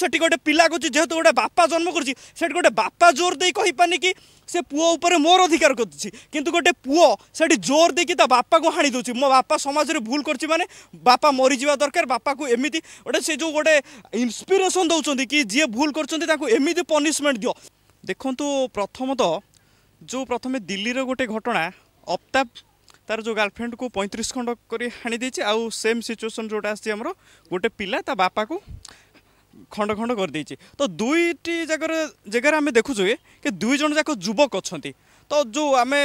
সেটি গোটে পিলা করছি যেহেতু গোটে বাপা জন্ম করছি সেটি গোটে বাপা জোর দিয়ে কহিপানি কি সে পুয় উপরে মোর অধিকার করছি কিন্তু গোটে পুয় সেটি জোর দিয়ে তা বাপাকে হাঁড়ি দেଉଛି মো বাপা সমাজরে ভুল করছি মানে বাপা মরিযা দরকার বাপাকে এমিতি গোটে সে যে গোটে ইন্সপিরেসন দৌঁছেন কি যে ভুল করছেন তাকে এমিতি পনিশমেন্ট দিও দেখন্তু প্রথমতঃ যে প্রথমে দিল্লির গোটে ঘটনা অপ্তাপ ତାର ଯେଉଁ ଗାର୍ଲଫ୍ରେଣ୍ଡକୁ ପଇଁତିରିଶ ଖଣ୍ଡ କରି ହାଣିଦେଇଛି ଆଉ ସେମ୍ ସିଚୁଏସନ୍ ଯେଉଁଟା ଆସିଛି ଆମର ଗୋଟେ ପିଲା ତା ବାପାକୁ খণ্ড খণ্ড করেদি তো দুইটি জায়গার জায়গার আমি দেখুছু কি দুই জন যাক যুবক অনেক তো যে আমি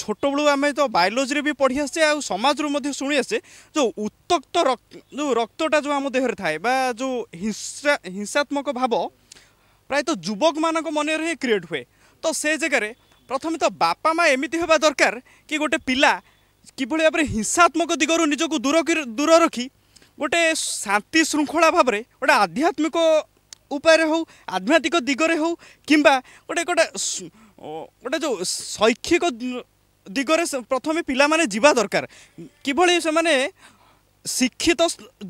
ছোটবেলু আমি তো বায়োলোজি বি পড়ি আসছে আর সমাজর মধ্যে শুনে আসছে যে উত্তক্ত যে রক্তটা যে আমার দেহরে থাকে বা যে হিংসা হিংসাত্মক ভাব প্রায়ত যুবক মানক মনে হি ক্রিয়েট হুয়ে তো সে জায়গায় প্রথমে তো বাপা মা এমিতি হওয়া দরকার কি গোটে পিলা কিভাবে ভাবে হিংসাত্মক দিগর নিজকে দূর দূর রাখি ଗୋଟେ ଶାନ୍ତି ଶୃଙ୍ଖଳା ଭାବରେ ଗୋଟେ ଆଧ୍ୟାତ୍ମିକ ଉପାୟରେ ହେଉ ଆଧ୍ୟାତ୍ମିକ ଦିଗରେ ହେଉ କିମ୍ବା ଗୋଟେ ଗୋଟେ ଗୋଟେ ଯେଉଁ ଶୈକ୍ଷିକ ଦିଗରେ ପ୍ରଥମେ ପିଲାମାନେ ଯିବା ଦରକାର କିଭଳି ସେମାନେ ଶିକ୍ଷିତ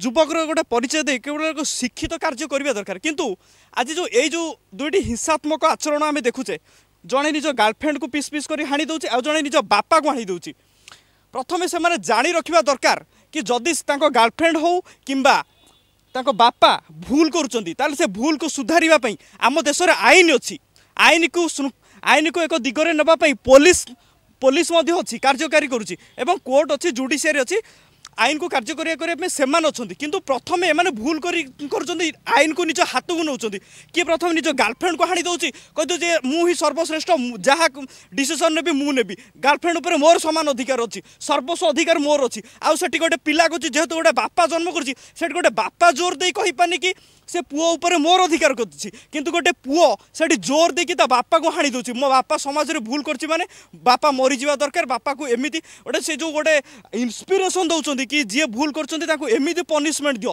ଯୁବକର ଗୋଟେ ପରିଚୟ ଦେଇ କେବଳ ଏକ ଶିକ୍ଷିତ କାର୍ଯ୍ୟ କରିବା ଦରକାର କିନ୍ତୁ ଆଜି ଯେଉଁ ଏଇ ଯେଉଁ ଦୁଇଟି ହିଂସାତ୍ମକ ଆଚରଣ ଆମେ ଦେଖୁଛେ ଜଣେ ନିଜ ଗାର୍ଲଫ୍ରେଣ୍ଡକୁ ପିସ୍ ପିସ୍ କରି ହାଣି ଦେଉଛି ଆଉ ଜଣେ ନିଜ ବାପାକୁ ହାଣି ଦେଉଛି ପ୍ରଥମେ ସେମାନେ ଜାଣି ରଖିବା ଦରକାର କି ଯଦି ତାଙ୍କ ଗାର୍ଲଫ୍ରେଣ୍ଡ ହେଉ କିମ୍ବା ତାଙ୍କ ବାପା ଭୁଲ କରୁଛନ୍ତି ତାହେଲେ ସେ ଭୁଲକୁ ସୁଧାରିବା ପାଇଁ ଆମ ଦେଶରେ ଆଇନ ଅଛି ଆଇନକୁ ଆଇନକୁ ଏକ ଦିଗରେ ନେବା ପାଇଁ ପୋଲିସ ପୋଲିସ ମଧ୍ୟ ଅଛି କାର୍ଯ୍ୟକାରୀ କରୁଛି ଏବଂ କୋର୍ଟ ଅଛି ଜୁଡ଼ିସିଆରୀ ଅଛି ଆଇନକୁ କାର୍ଯ୍ୟକାରୀ କରିବା ପାଇଁ ସେମାନେ ଅଛନ୍ତି କିନ୍ତୁ ପ୍ରଥମେ ଏମାନେ ଭୁଲ କରି କରୁଛନ୍ତି ଆଇନକୁ ନିଜ ହାତକୁ ନେଉଛନ୍ତି କିଏ ପ୍ରଥମେ ନିଜ ଗାର୍ଲଫ୍ରେଣ୍ଡକୁ ହାଣି ଦେଉଛି କହିଦେଉଛି ମୁଁ ହିଁ ସର୍ବଶ୍ରେଷ୍ଠ ଯାହା ଡିସିସନ୍ ନେବି ମୁଁ ନେବି ଗାର୍ଲଫ୍ରେଣ୍ଡ ଉପରେ ମୋର ସମାନ ଅଧିକାର ଅଛି ସର୍ବସ୍ୱ ଅଧିକାର ମୋର ଅଛି ଆଉ ସେଠି ଗୋଟେ ପିଲା କରୁଛି ଯେହେତୁ ଗୋଟେ ବାପା ଜନ୍ମ କରୁଛି ସେଠି ଗୋଟେ ବାପା ଜୋର ଦେଇ କହିପାରୁନି କି ସେ ପୁଅ ଉପରେ ମୋର ଅଧିକାର କରୁଛି କିନ୍ତୁ ଗୋଟେ ପୁଅ ସେଠି ଜୋର ଦେଇକି ତା ବାପାକୁ ହାଣି ଦେଉଛି ମୋ ବାପା ସମାଜରେ ଭୁଲ କରୁଛି ମାନେ ବାପା ମରିଯିବା ଦରକାର ବାପାକୁ ଏମିତି ଗୋଟେ ସେ ଯେଉଁ ଗୋଟେ ଇନ୍ସପିରେସନ୍ ଦେଉଛନ୍ତି କି ଯିଏ ଭୁଲ କରୁଛନ୍ତି ତାଙ୍କୁ ଏମିତି ପନିସମେଣ୍ଟ ଦିଅ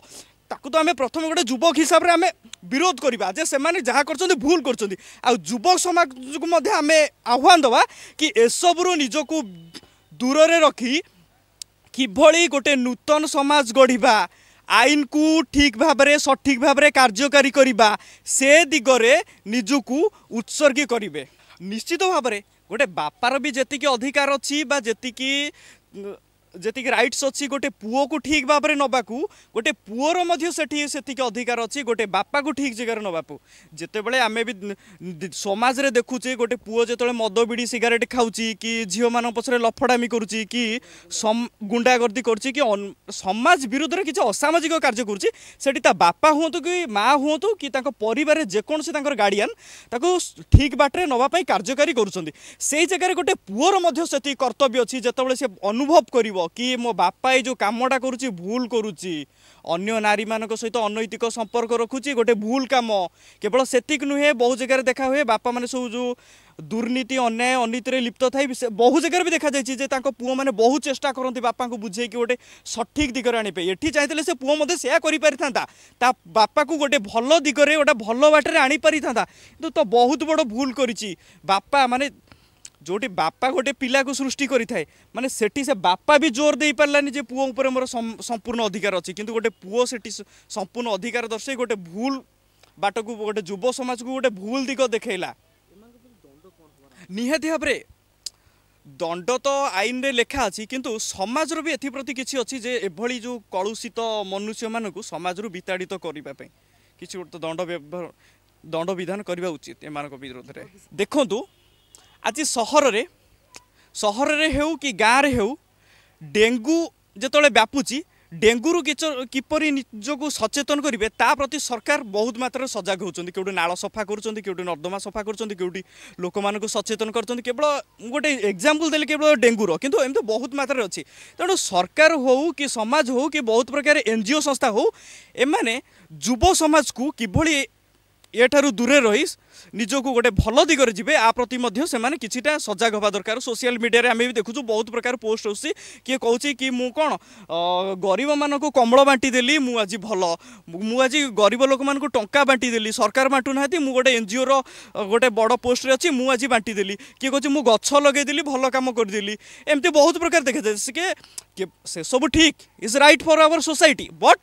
ତାକୁ ତ ଆମେ ପ୍ରଥମେ ଗୋଟେ ଯୁବକ ହିସାବରେ ଆମେ ବିରୋଧ କରିବା ଯେ ସେମାନେ ଯାହା କରୁଛନ୍ତି ଭୁଲ କରୁଛନ୍ତି ଆଉ ଯୁବକ ସମାଜକୁ ମଧ୍ୟ ଆମେ ଆହ୍ୱାନ ଦେବା କି ଏସବୁରୁ ନିଜକୁ ଦୂରରେ ରଖି କିଭଳି ଗୋଟେ ନୂତନ ସମାଜ ଗଢ଼ିବା ଆଇନକୁ ଠିକ୍ ଭାବରେ ସଠିକ୍ ଭାବରେ କାର୍ଯ୍ୟକାରୀ କରିବା ସେ ଦିଗରେ ନିଜକୁ ଉତ୍ସର୍ଗୀ କରିବେ ନିଶ୍ଚିତ ଭାବରେ ଗୋଟେ ବାପାର ବି ଯେତିକି ଅଧିକାର ଅଛି ବା ଯେତିକି যেতিকি রাইটস অছি গোটে পুয়কু ঠিক ভাবে নেওয়া গোটে পুয়র মধ্যে সেটি সেতিকি অধিকার অছি গোটে বাপাকু ঠিক জায়গায় নেওয়া যেতবে আমি বি সমাজে দেখুছে গোটে পুয় যেতবে মদ বিড়ি সিগারেট খাওছি কি ঝিও মান পছরে লফড়ামি করছি কি গুন্ডাগর্দি করছি কি সমাজ বিরুদ্ধে কিছু অসামাজিক কার্য করছি সেটি তা বাপা হুঁতু কি মা হুঁতু কি তাঁর পরিবারের যেকোনসি তাঁর গার্ডিয়ান তাকে ঠিক বাটরে নেওয়া কার্যকারী করছেন সেই জায়গায় গোটে পুয়র মধ্যে সেটি কর্তব্য অছি যেতবে সে অনুভব করব କହିବ କି ମୋ ବାପା ଏଇ ଯେଉଁ କାମଟା କରୁଛି ଭୁଲ କରୁଛି ଅନ୍ୟ ନାରୀମାନଙ୍କ ସହିତ ଅନୈତିକ ସମ୍ପର୍କ ରଖୁଛି ଗୋଟେ ଭୁଲ କାମ କେବଳ ସେତିକି ନୁହେଁ ବହୁ ଜାଗାରେ ଦେଖା ହୁଏ ବାପାମାନେ ସବୁ ଯେଉଁ ଦୁର୍ନୀତି ଅନ୍ୟାୟ ଅନୀତିରେ ଲିପ୍ତ ଥାଇ ବହୁ ଜାଗାରେ ବି ଦେଖାଯାଇଛି ଯେ ତାଙ୍କ ପୁଅମାନେ ବହୁ ଚେଷ୍ଟା କରନ୍ତି ବାପାଙ୍କୁ ବୁଝେଇକି ଗୋଟେ ସଠିକ୍ ଦିଗରେ ଆଣିବେ ଏଠି ଚାହିଁଥିଲେ ସେ ପୁଅ ମଧ୍ୟ ସେୟା କରିପାରିଥାନ୍ତା ତା ବାପାକୁ ଗୋଟେ ଭଲ ଦିଗରେ ଗୋଟେ ଭଲ ବାଟରେ ଆଣିପାରିଥାନ୍ତା କିନ୍ତୁ ତ ବହୁତ ବଡ଼ ଭୁଲ କରିଛି ବାପା ମାନେ ଯେଉଁଠି ବାପା ଗୋଟେ ପିଲାକୁ ସୃଷ୍ଟି କରିଥାଏ ମାନେ ସେଠି ସେ ବାପା ବି ଜୋର ଦେଇପାରିଲାନି ଯେ ପୁଅ ଉପରେ ମୋର ସମ୍ପୂର୍ଣ୍ଣ ଅଧିକାର ଅଛି କିନ୍ତୁ ଗୋଟେ ପୁଅ ସେଠି ସମ୍ପୂର୍ଣ୍ଣ ଅଧିକାର ଦର୍ଶାଇ ଗୋଟେ ଭୁଲ ବାଟକୁ ଗୋଟେ ଯୁବ ସମାଜକୁ ଗୋଟେ ଭୁଲ ଦିଗ ଦେଖେଇଲା ନିହାତି ଭାବରେ ଦଣ୍ଡ ତ ଆଇନରେ ଲେଖା ଅଛି କିନ୍ତୁ ସମାଜର ବି ଏଥିପ୍ରତି କିଛି ଅଛି ଯେ ଏଭଳି ଯେଉଁ କଳୁଷିତ ମନୁଷ୍ୟମାନଙ୍କୁ ସମାଜରୁ ବିତାଡ଼ିତ କରିବା ପାଇଁ କିଛି ଗୋଟେ ଦଣ୍ଡ ଦଣ୍ଡବିଧାନ କରିବା ଉଚିତ ଏମାନଙ୍କ ବିରୋଧରେ ଦେଖନ୍ତୁ ଆଜି ସହରରେ ସହରରେ ହେଉ କି ଗାଁରେ ହେଉ ଡେଙ୍ଗୁ ଯେତେବେଳେ ବ୍ୟାପୁଛି ଡେଙ୍ଗୁରୁ କିପରି ନିଜକୁ ସଚେତନ କରିବେ ତା ପ୍ରତି ସରକାର ବହୁତ ମାତ୍ରାରେ ସଜାଗ ହେଉଛନ୍ତି କେଉଁଠି ନାଳ ସଫା କରୁଛନ୍ତି କେଉଁଠି ନର୍ଦ୍ଦମା ସଫା କରୁଛନ୍ତି କେଉଁଠି ଲୋକମାନଙ୍କୁ ସଚେତନ କରୁଛନ୍ତି କେବଳ ମୁଁ ଗୋଟେ ଏକ୍ଜାମ୍ପଲ୍ ଦେଲି କେବଳ ଡେଙ୍ଗୁର କିନ୍ତୁ ଏମିତି ବହୁତ ମାତ୍ରାରେ ଅଛି ତେଣୁ ସରକାର ହେଉ କି ସମାଜ ହେଉ କି ବହୁତ ପ୍ରକାର ଏନ୍ ଜି ଓ ସଂସ୍ଥା ହେଉ ଏମାନେ ଯୁବ ସମାଜକୁ କିଭଳି ଏଠାରୁ ଦୂରରେ ରହି ନିଜକୁ ଗୋଟେ ଭଲ ଦିଗରେ ଯିବେ ଆ ପ୍ରତି ମଧ୍ୟ ସେମାନେ କିଛିଟା ସଜାଗ ହେବା ଦରକାର ସୋସିଆଲ ମିଡ଼ିଆରେ ଆମେ ବି ଦେଖୁଛୁ ବହୁତ ପ୍ରକାର ପୋଷ୍ଟ ହେଉଛି କିଏ କହୁଛି କି ମୁଁ କ'ଣ ଗରିବମାନଙ୍କୁ କମଳ ବାଣ୍ଟିଦେଲି ମୁଁ ଆଜି ଭଲ ମୁଁ ଆଜି ଗରିବ ଲୋକମାନଙ୍କୁ ଟଙ୍କା ବାଣ୍ଟିଦେଲି ସରକାର ବାଣ୍ଟୁନାହାନ୍ତି ମୁଁ ଗୋଟେ ଏନ୍ଜିଓର ଗୋଟେ ବଡ଼ ପୋଷ୍ଟରେ ଅଛି ମୁଁ ଆଜି ବାଣ୍ଟିଦେଲି କିଏ କହୁଛି ମୁଁ ଗଛ ଲଗେଇଦେଲି ଭଲ କାମ କରିଦେଲି ଏମିତି ବହୁତ ପ୍ରକାର ଦେଖାଯାଏ ସେ ସେସବୁ ଠିକ୍ is right for our society but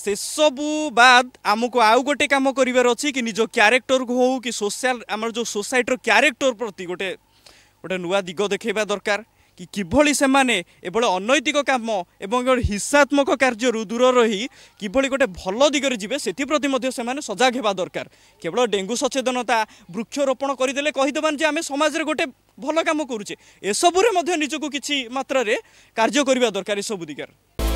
ସେସବୁ ବାଦ ଆମକୁ ଆଉ ଗୋଟେ କାମ କରିବାର ଅଛି କି ନିଜ କ୍ୟାରେକ୍ଟରକୁ ହେଉ କି ସୋସିଆଲ ଆମର ଯେଉଁ ସୋସାଇଟିର କ୍ୟାରେକ୍ଟର ପ୍ରତି ଗୋଟେ ଗୋଟେ ନୂଆ ଦିଗ ଦେଖାଇବା ଦରକାର କି କିଭଳି ସେମାନେ ଏଭଳି ଅନୈତିକ କାମ ଏବଂ ହିଂସାତ୍ମକ କାର୍ଯ୍ୟରୁ ଦୂର ରହି କିଭଳି ଗୋଟେ ଭଲ ଦିଗରେ ଯିବେ ସେଥିପ୍ରତି ମଧ୍ୟ ସେମାନେ ସଜାଗ ହେବା ଦରକାର କେବଳ ଡେଙ୍ଗୁ ସଚେତନତା ବୃକ୍ଷରୋପଣ କରିଦେଲେ କହିଦେବାନି ଯେ ଆମେ ସମାଜରେ ଗୋଟେ ଭଲ କାମ କରୁଛେ ଏସବୁରେ ମଧ୍ୟ ନିଜକୁ କିଛି ମାତ୍ରାରେ କାର୍ଯ୍ୟ କରିବା ଦରକାର ଏସବୁ ଦିଗରେ